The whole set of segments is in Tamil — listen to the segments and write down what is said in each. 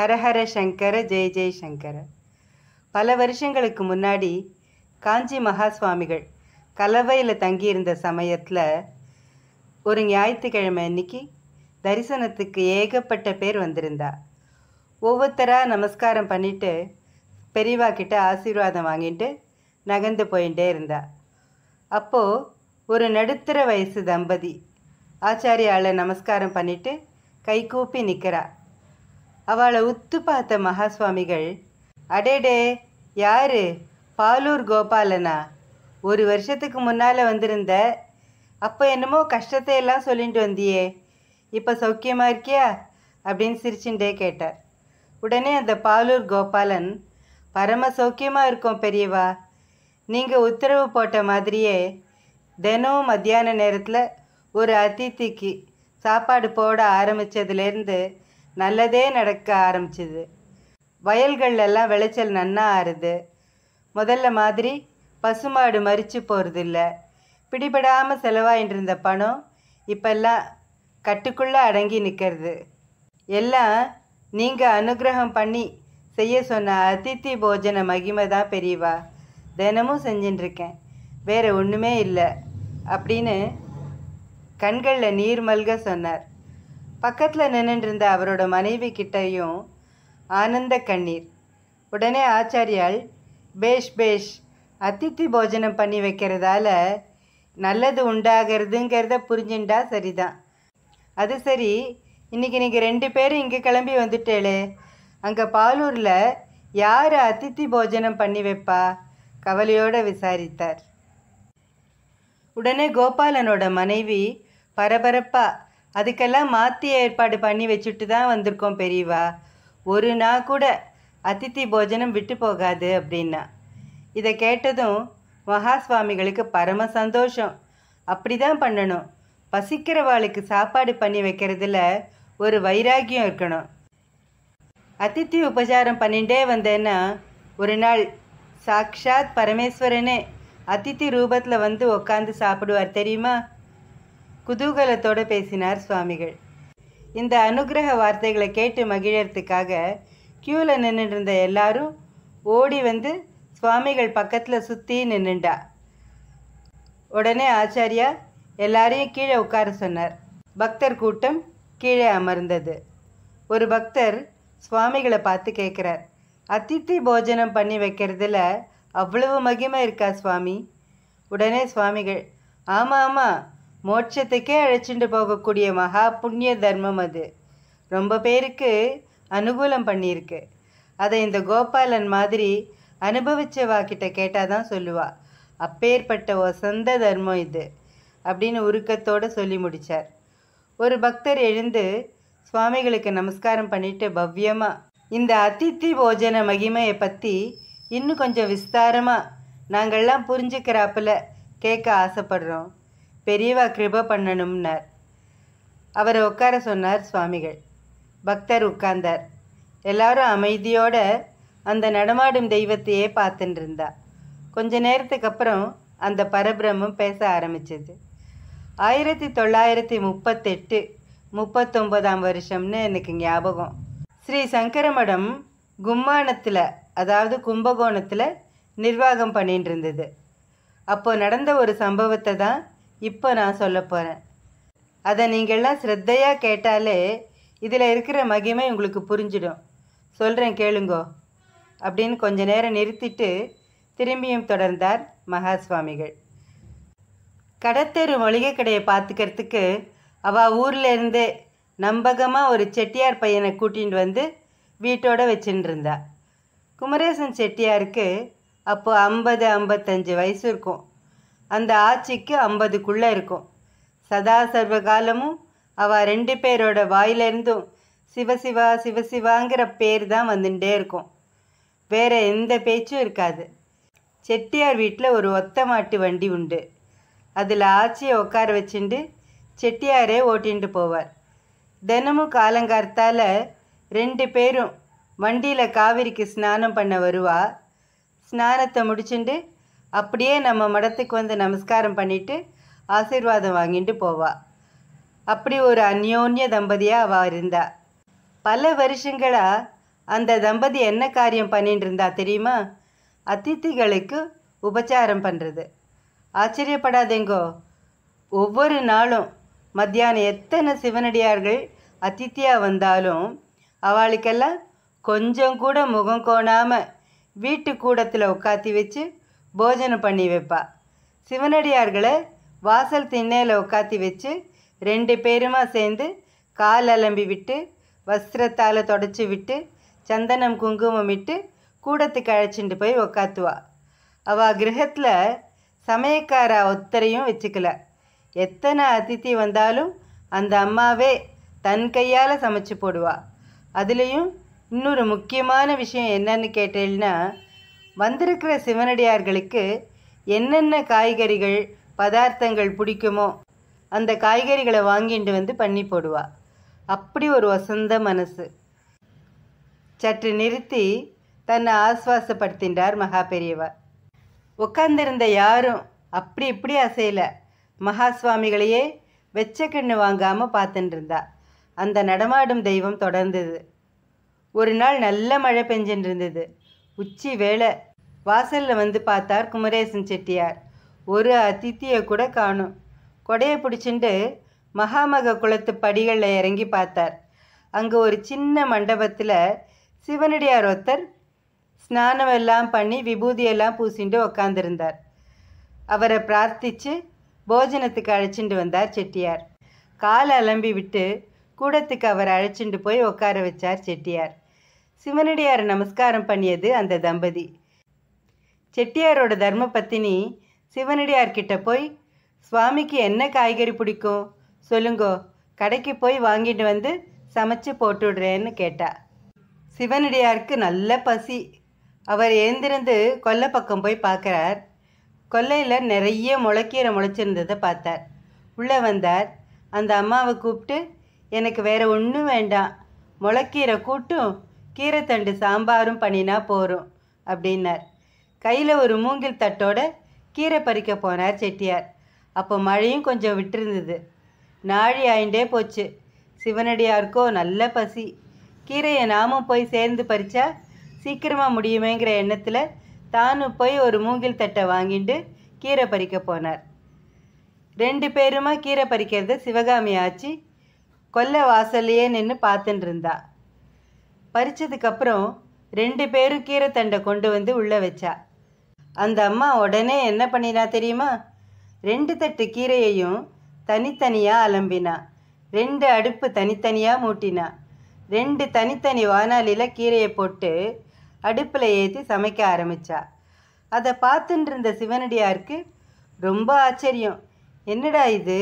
ஹரஹர சங்கர ஜெய ஜெய் சங்கர பல வருஷங்களுக்கு முன்னாடி காஞ்சி மகா சுவாமிகள் கலவையில் தங்கியிருந்த சமயத்தில் ஒரு ஞாயிற்றுக்கிழமை அன்னைக்கு தரிசனத்துக்கு ஏகப்பட்ட பேர் வந்திருந்தா ஒவ்வொருத்தராக நமஸ்காரம் பண்ணிவிட்டு பெரியவா கிட்ட ஆசீர்வாதம் வாங்கிட்டு நகர்ந்து போயிட்டே இருந்தா அப்போது ஒரு நடுத்தர வயசு தம்பதி ஆச்சாரியாவில் நமஸ்காரம் பண்ணிவிட்டு கூப்பி நிற்கிறாள் அவளை உத்து பார்த்த மகாசுவாமிகள் அடேடே யாரு பாலூர் கோபாலனா ஒரு வருஷத்துக்கு முன்னால் வந்திருந்த அப்போ என்னமோ கஷ்டத்தை எல்லாம் சொல்லிட்டு வந்தியே இப்போ சௌக்கியமாக இருக்கியா அப்படின்னு சிரிச்சுட்டே கேட்டார் உடனே அந்த பாலூர் கோபாலன் பரம சௌக்கியமாக இருக்கும் பெரியவா நீங்கள் உத்தரவு போட்ட மாதிரியே தினமும் மத்தியான நேரத்தில் ஒரு அதித்திக்கு சாப்பாடு போட ஆரம்பித்ததுலேருந்து நல்லதே நடக்க வயல்கள் எல்லாம் விளைச்சல் நன்னா ஆறுது முதல்ல மாதிரி பசுமாடு மறித்து போகிறது இல்லை பிடிபடாமல் செலவாயின்னு இருந்த பணம் இப்பெல்லாம் கட்டுக்குள்ளே அடங்கி நிற்கிறது எல்லாம் நீங்கள் அனுகிரகம் பண்ணி செய்ய சொன்ன அதித்தி போஜன மகிமை தான் பெரியவா தினமும் செஞ்சுட்டுருக்கேன் வேறு ஒன்றுமே இல்லை அப்படின்னு கண்களில் நீர் மல்க சொன்னார் பக்கத்தில் நின்றுருந்த அவரோட மனைவி கிட்டையும் ஆனந்த கண்ணீர் உடனே ஆச்சாரியால் பேஷ் பேஷ் அதித்தி போஜனம் பண்ணி வைக்கிறதால நல்லது உண்டாகிறதுங்கிறத புரிஞ்சுண்டா சரிதான் அது சரி இன்றைக்கி நீங்கள் ரெண்டு பேரும் இங்கே கிளம்பி வந்துட்டேளே அங்கே பாலூரில் யார் அதித்தி போஜனம் பண்ணி வைப்பா கவலையோடு விசாரித்தார் உடனே கோபாலனோட மனைவி பரபரப்பாக அதுக்கெல்லாம் மாற்றி ஏற்பாடு பண்ணி வச்சுட்டு தான் வந்திருக்கோம் பெரியவா ஒரு நாள் கூட அதித்தி போஜனம் விட்டு போகாது அப்படின்னா இதை கேட்டதும் மகா சுவாமிகளுக்கு பரம சந்தோஷம் அப்படி தான் பண்ணணும் பசிக்கிறவாளுக்கு சாப்பாடு பண்ணி வைக்கிறதுல ஒரு வைராகியம் இருக்கணும் அதித்தி உபச்சாரம் பண்ணிகிட்டே வந்தேன்னா ஒரு நாள் சாக்ஷாத் பரமேஸ்வரனே அதித்தி ரூபத்தில் வந்து உக்காந்து சாப்பிடுவார் தெரியுமா குதூகலத்தோடு பேசினார் சுவாமிகள் இந்த அனுகிரக வார்த்தைகளை கேட்டு மகிழறதுக்காக க்யூவில் நின்றுருந்த எல்லாரும் ஓடி வந்து சுவாமிகள் பக்கத்தில் சுற்றி நின்றுண்டா உடனே ஆச்சாரியா எல்லாரையும் கீழே உட்கார சொன்னார் பக்தர் கூட்டம் கீழே அமர்ந்தது ஒரு பக்தர் சுவாமிகளை பார்த்து கேட்குறார் அதித்தி போஜனம் பண்ணி வைக்கிறதுல அவ்வளவு மகிமை இருக்கா சுவாமி உடனே சுவாமிகள் ஆமாம் ஆமாம் மோட்சத்துக்கே அழைச்சிட்டு போகக்கூடிய மகா புண்ணிய தர்மம் அது ரொம்ப பேருக்கு அனுகூலம் பண்ணியிருக்கு அதை இந்த கோபாலன் மாதிரி அனுபவிச்சவா கிட்ட கேட்டால் தான் சொல்லுவா அப்பேற்பட்ட வசந்த தர்மம் இது அப்படின்னு உருக்கத்தோடு சொல்லி முடித்தார் ஒரு பக்தர் எழுந்து சுவாமிகளுக்கு நமஸ்காரம் பண்ணிட்டு பவ்யமாக இந்த அதித்தி போஜன மகிமையை பற்றி இன்னும் கொஞ்சம் விஸ்தாரமாக நாங்கள்லாம் புரிஞ்சுக்கிறாப்புல கேட்க ஆசைப்படுறோம் பெரியவா கிருப பண்ணணும்னார் அவரை உட்கார சொன்னார் சுவாமிகள் பக்தர் உட்கார்ந்தார் எல்லாரும் அமைதியோடு அந்த நடமாடும் தெய்வத்தையே பார்த்துட்டு இருந்தா கொஞ்ச நேரத்துக்கு அப்புறம் அந்த பரபிரமம் பேச ஆரம்பிச்சது ஆயிரத்தி தொள்ளாயிரத்தி முப்பத்தெட்டு முப்பத்தொம்போதாம் வருஷம்னு எனக்கு ஞாபகம் ஸ்ரீ சங்கர மடம் கும்மானத்தில் அதாவது கும்பகோணத்தில் நிர்வாகம் பண்ணிட்டு இருந்தது அப்போது நடந்த ஒரு சம்பவத்தை தான் இப்போ நான் சொல்ல போகிறேன் அதை நீங்கள்லாம் ஸ்ரத்தையாக கேட்டாலே இதில் இருக்கிற மகிமை உங்களுக்கு புரிஞ்சிடும் சொல்கிறேன் கேளுங்கோ அப்படின்னு கொஞ்ச நேரம் நிறுத்திட்டு திரும்பியும் தொடர்ந்தார் மகா சுவாமிகள் கடத்தெரு மொழிகை கடையை பார்த்துக்கிறதுக்கு அவள் ஊர்லேருந்தே நம்பகமாக ஒரு செட்டியார் பையனை கூட்டிகிட்டு வந்து வீட்டோட வச்சுட்டு குமரேசன் செட்டியாருக்கு அப்போது ஐம்பது ஐம்பத்தஞ்சு வயசு இருக்கும் அந்த ஆட்சிக்கு ஐம்பதுக்குள்ளே இருக்கும் சதா சர்வ காலமும் அவள் ரெண்டு பேரோட வாயிலிருந்தும் சிவசிவா சிவசிவாங்கிற பேர் தான் வந்துட்டே இருக்கும் வேற எந்த பேச்சும் இருக்காது செட்டியார் வீட்டில் ஒரு ஒத்த மாட்டு வண்டி உண்டு அதில் ஆச்சியை உட்கார வச்சுண்டு செட்டியாரே ஓட்டின்ட்டு போவார் தினமும் காலங்கார்த்தால் ரெண்டு பேரும் வண்டியில் காவிரிக்கு ஸ்நானம் பண்ண வருவா ஸ்நானத்தை முடிச்சுண்டு அப்படியே நம்ம மடத்துக்கு வந்து நமஸ்காரம் பண்ணிட்டு ஆசீர்வாதம் வாங்கிட்டு போவா அப்படி ஒரு அந்யோன்ய தம்பதியாக அவள் இருந்தா பல வருஷங்களாக அந்த தம்பதி என்ன காரியம் பண்ணிட்டு இருந்தா தெரியுமா அதித்திகளுக்கு உபச்சாரம் பண்ணுறது ஆச்சரியப்படாதேங்கோ ஒவ்வொரு நாளும் மத்தியானம் எத்தனை சிவனடியார்கள் அதித்தியாக வந்தாலும் அவளுக்கெல்லாம் கொஞ்சம் கூட முகம் கோணாமல் வீட்டு கூடத்தில் உட்காத்தி வச்சு போஜனம் பண்ணி வைப்பா சிவனடியார்களை வாசல் திண்ணையில் உட்காத்தி வச்சு ரெண்டு பேருமா சேர்ந்து கால் அலம்பி விட்டு வஸ்திரத்தால் தொடச்சி விட்டு சந்தனம் குங்குமம் விட்டு கூடத்துக்கு அழைச்சிட்டு போய் உக்காத்துவா அவள் கிரகத்தில் சமயக்கார ஒத்தரையும் வச்சுக்கல எத்தனை அதித்தி வந்தாலும் அந்த அம்மாவே தன் கையால் சமைச்சு போடுவா அதுலேயும் இன்னொரு முக்கியமான விஷயம் என்னன்னு கேட்டேன்னா வந்திருக்கிற சிவனடியார்களுக்கு என்னென்ன காய்கறிகள் பதார்த்தங்கள் பிடிக்குமோ அந்த காய்கறிகளை வாங்கிட்டு வந்து பண்ணி போடுவா அப்படி ஒரு வசந்த மனசு சற்று நிறுத்தி தன்னை ஆஸ்வாசப்படுத்தின்றார் மகா பெரியவர் உட்கார்ந்திருந்த யாரும் அப்படி இப்படி அசையல மகா சுவாமிகளையே வெச்ச கண்ணு வாங்காமல் பார்த்துட்டு இருந்தா அந்த நடமாடும் தெய்வம் தொடர்ந்தது ஒரு நாள் நல்ல மழை பெஞ்சுட்டு இருந்தது உச்சி வேலை வாசலில் வந்து பார்த்தார் குமரேசன் செட்டியார் ஒரு அதித்தியை கூட காணும் கொடையை பிடிச்சிண்டு மகாமக குளத்து படிகளில் இறங்கி பார்த்தார் அங்கே ஒரு சின்ன மண்டபத்தில் சிவனடியார் ஒருத்தர் ஸ்நானம் எல்லாம் பண்ணி விபூதியெல்லாம் பூசிண்டு உக்காந்துருந்தார் அவரை பிரார்த்தித்து போஜனத்துக்கு அழைச்சிட்டு வந்தார் செட்டியார் காலை அலம்பி விட்டு கூடத்துக்கு அவர் அழைச்சிட்டு போய் உட்கார வச்சார் செட்டியார் சிவனடியார் நமஸ்காரம் பண்ணியது அந்த தம்பதி செட்டியாரோட தர்ம பத்தினி சிவனடியார்கிட்ட போய் சுவாமிக்கு என்ன காய்கறி பிடிக்கும் சொல்லுங்கோ கடைக்கு போய் வாங்கிட்டு வந்து சமைச்சு போட்டுடுறேன்னு கேட்டா சிவனடியாருக்கு நல்ல பசி அவர் ஏந்திருந்து கொல்லை பக்கம் போய் பார்க்குறார் கொல்லையில் நிறைய முளைக்கீரை முளைச்சிருந்ததை பார்த்தார் உள்ளே வந்தார் அந்த அம்மாவை கூப்பிட்டு எனக்கு வேறு ஒன்றும் வேண்டாம் முளைக்கீரை கூட்டும் கீரைத்தண்டு சாம்பாரும் பண்ணினா போகிறோம் அப்படின்னார் கையில் ஒரு மூங்கில் தட்டோட கீரை பறிக்க போனார் செட்டியார் அப்போ மழையும் கொஞ்சம் விட்டுருந்தது நாழி ஆயிண்டே போச்சு சிவனடியாருக்கோ நல்ல பசி கீரையை நாமும் போய் சேர்ந்து பறித்தா சீக்கிரமாக முடியுமேங்கிற எண்ணத்தில் தானும் போய் ஒரு மூங்கில் தட்டை வாங்கிட்டு கீரை பறிக்க போனார் ரெண்டு பேருமா கீரை பறிக்கிறத சிவகாமி ஆச்சு கொல்ல வாசல்லையே நின்று பார்த்துட்டு இருந்தா பறித்ததுக்கப்புறம் ரெண்டு பேரும் கீரை தண்டை கொண்டு வந்து உள்ளே வச்சா அந்த அம்மா உடனே என்ன பண்ணினா தெரியுமா ரெண்டு தட்டு கீரையையும் தனித்தனியாக அலம்பினா ரெண்டு அடுப்பு தனித்தனியாக மூட்டினா ரெண்டு தனித்தனி வானாலியில் கீரையை போட்டு அடுப்பில் ஏற்றி சமைக்க ஆரம்பித்தா அதை பார்த்துட்டு இருந்த சிவனடியாருக்கு ரொம்ப ஆச்சரியம் என்னடா இது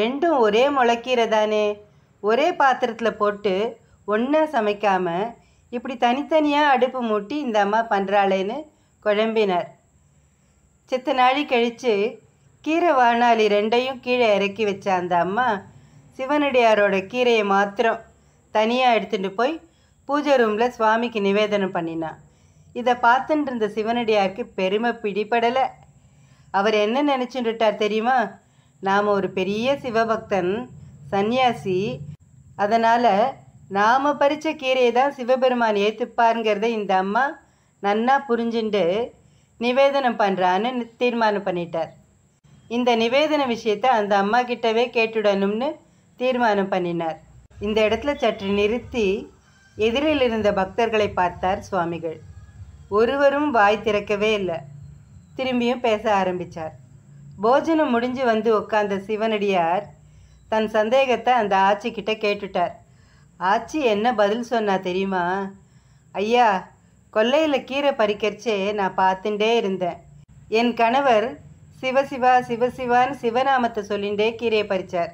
ரெண்டும் ஒரே முளைக்கீரை தானே ஒரே பாத்திரத்தில் போட்டு ஒன்றா சமைக்காமல் இப்படி தனித்தனியாக அடுப்பு மூட்டி இந்த அம்மா பண்ணுறாளேன்னு குழம்பினார் சித்த நாழி கழித்து கீரை வாணாலி ரெண்டையும் கீழே இறக்கி வச்ச அந்த அம்மா சிவனடியாரோட கீரையை மாத்திரம் தனியாக எடுத்துகிட்டு போய் பூஜை ரூமில் சுவாமிக்கு நிவேதனம் பண்ணினான் இதை பார்த்துட்டு இருந்த சிவனடியாருக்கு பெருமை பிடிபடலை அவர் என்ன நினச்சிட்டுட்டார் தெரியுமா நாம் ஒரு பெரிய சிவபக்தன் சந்நியாசி அதனால் நாம் பறித்த கீரையை தான் சிவபெருமான் ஏற்றுப்பாருங்கிறத இந்த அம்மா நன்னா புரிஞ்சுண்டு நிவேதனம் பண்ணுறான்னு தீர்மானம் பண்ணிட்டார் இந்த நிவேதன விஷயத்தை அந்த அம்மா கிட்டவே கேட்டுடணும்னு தீர்மானம் பண்ணினார் இந்த இடத்துல சற்று நிறுத்தி எதிரில் இருந்த பக்தர்களை பார்த்தார் சுவாமிகள் ஒருவரும் வாய் திறக்கவே இல்லை திரும்பியும் பேச ஆரம்பித்தார் போஜனம் முடிஞ்சு வந்து உட்கார்ந்த சிவனடியார் தன் சந்தேகத்தை அந்த ஆச்சிக்கிட்ட கேட்டுட்டார் ஆச்சி என்ன பதில் சொன்னா தெரியுமா ஐயா கொல்லையில் கீரை பறிக்கரிச்சே நான் பார்த்துட்டே இருந்தேன் என் கணவர் சிவசிவா சிவசிவான்னு சிவநாமத்தை சொல்லிண்டே கீரையை பறித்தார்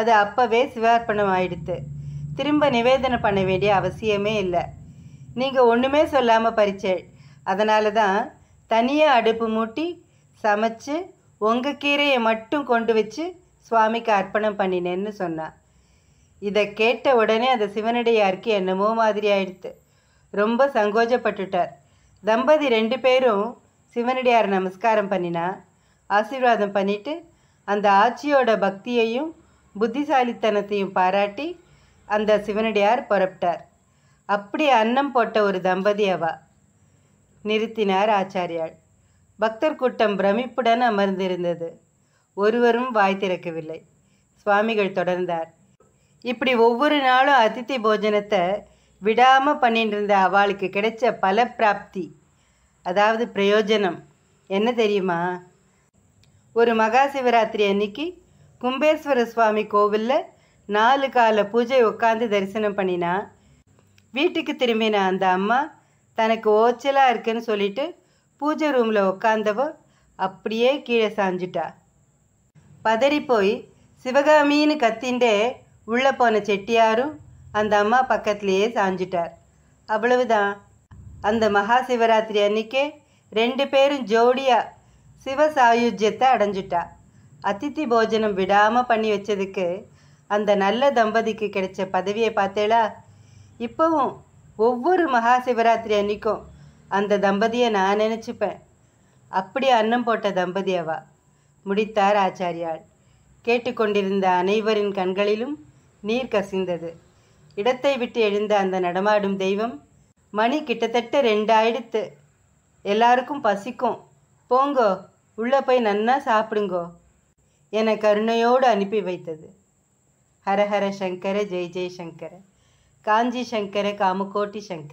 அது அப்போவே சிவார்ப்பணம் ஆயிடுத்து திரும்ப நிவேதனம் பண்ண வேண்டிய அவசியமே இல்லை நீங்கள் ஒன்றுமே சொல்லாமல் பறிச்சேள் அதனால தான் தனியாக அடுப்பு மூட்டி சமைச்சு உங்கள் கீரையை மட்டும் கொண்டு வச்சு சுவாமிக்கு அர்ப்பணம் பண்ணினேன்னு சொன்னான் இதை கேட்ட உடனே அந்த சிவனடியாருக்கு என்னமோ மாதிரி ஆயிடுத்து ரொம்ப சங்கோஜப்பட்டுட்டார் தம்பதி ரெண்டு பேரும் சிவனடியார் நமஸ்காரம் பண்ணினா ஆசீர்வாதம் பண்ணிட்டு அந்த ஆட்சியோட பக்தியையும் புத்திசாலித்தனத்தையும் பாராட்டி அந்த சிவனடியார் புறப்பட்டார் அப்படி அன்னம் போட்ட ஒரு தம்பதி அவா நிறுத்தினார் ஆச்சாரியாள் பக்தர் கூட்டம் பிரமிப்புடன் அமர்ந்திருந்தது ஒருவரும் வாய் திறக்கவில்லை சுவாமிகள் தொடர்ந்தார் இப்படி ஒவ்வொரு நாளும் அதித்தி போஜனத்தை விடாமல் பண்ணிட்டு இருந்த அவளுக்கு கிடைச்ச பல பிராப்தி அதாவது பிரயோஜனம் என்ன தெரியுமா ஒரு மகா சிவராத்திரி அன்னைக்கு கும்பேஸ்வர சுவாமி கோவிலில் நாலு கால பூஜை உட்காந்து தரிசனம் பண்ணினா வீட்டுக்கு திரும்பின அந்த அம்மா தனக்கு ஓச்சலாக இருக்குன்னு சொல்லிட்டு பூஜை ரூமில் உட்காந்தவ அப்படியே கீழே சாஞ்சிட்டா பதறி போய் சிவகாமின்னு கத்திண்டே உள்ளே போன செட்டியாரும் அந்த அம்மா பக்கத்திலேயே சாஞ்சிட்டார் அவ்வளவுதான் அந்த மகா சிவராத்திரி அன்னைக்கே ரெண்டு பேரும் ஜோடியாக சிவசாயுஜ்யத்தை அடைஞ்சிட்டா அதித்தி போஜனம் விடாமல் பண்ணி வச்சதுக்கு அந்த நல்ல தம்பதிக்கு கிடைச்ச பதவியை பார்த்தேளா இப்போவும் ஒவ்வொரு மகா சிவராத்திரி அன்னைக்கும் அந்த தம்பதியை நான் நினச்சிப்பேன் அப்படி அன்னம் போட்ட தம்பதி அவா முடித்தார் ஆச்சாரியாள் கேட்டுக்கொண்டிருந்த அனைவரின் கண்களிலும் நீர் கசிந்தது இடத்தை விட்டு எழுந்த அந்த நடமாடும் தெய்வம் மணி கிட்டத்தட்ட ரெண்டாயிடுத்து எல்லாருக்கும் பசிக்கும் போங்கோ உள்ளே போய் நன்னா சாப்பிடுங்கோ என கருணையோடு அனுப்பி வைத்தது ஹரஹர சங்கர ஜெய் ஜெய் சங்கர காஞ்சி சங்கர காமகோட்டி சங்கர